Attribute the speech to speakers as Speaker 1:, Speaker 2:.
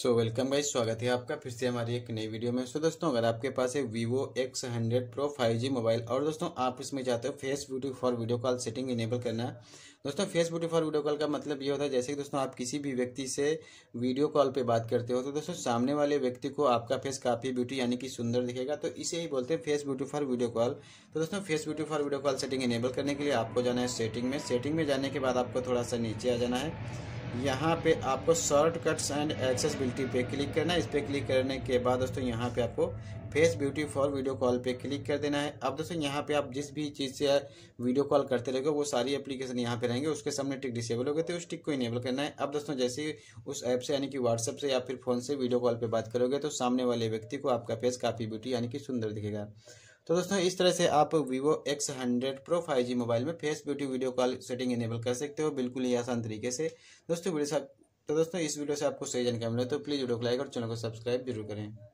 Speaker 1: so welcome guys स्वागत है आपका फिर से हमारी एक नई वीडियो में सो so, दोस्तों अगर आपके पास है Vivo X hundred pro five G mobile और दोस्तों आप इसमें चाहते हो face beauty for video call setting enable करना दोस्तों face beauty for video call का मतलब ये होता है जैसे कि दोस्तों आप किसी भी व्यक्ति से वीडियो कॉल पर बात करते हो तो दोस्तों सामने वाले व्यक्ति को आपका फेस काफ़ी ब्यूटी यानी कि सुंदर दिखेगा तो इसे ही बोलते हैं face beauty for video call तो दोस्तों face beauty for video call setting enable करने के लिए आपको जाना है सेटिंग में सेटिंग में जाने के बाद आपको थोड़ा सा नीचे आ जाना है यहाँ पे आपको शॉर्ट कट्स एंड एक्सेसबिलिटी पे क्लिक करना है इस पर क्लिक करने के बाद दोस्तों यहाँ पे आपको face beauty for video call पे क्लिक कर देना है अब दोस्तों यहाँ पे आप जिस भी चीज़ से वीडियो कॉल करते रहोगे वो सारी एप्लीकेशन यहाँ पे रहेंगे उसके सामने टिक डिसेबल हो गए तो उस टिक को इनेबल करना है अब दोस्तों जैसे उस ऐप से यानी कि व्हाट्सअप से या फिर फोन से वीडियो कॉल पर बात करोगे तो सामने वाले व्यक्ति को आपका फेस काफ़ी ब्यूटी यानी कि सुंदर दिखेगा तो दोस्तों इस तरह से आप Vivo X hundred pro five G mobile में face beauty video call setting enable कर सकते हो बिल्कुल ही आसान तरीके से दोस्तों वीडियो तो दोस्तों इस वीडियो से आपको सही जानकारी मिले तो प्लीज़ वीडियो को लाइक और चैनल को सब्सक्राइब जरूर करें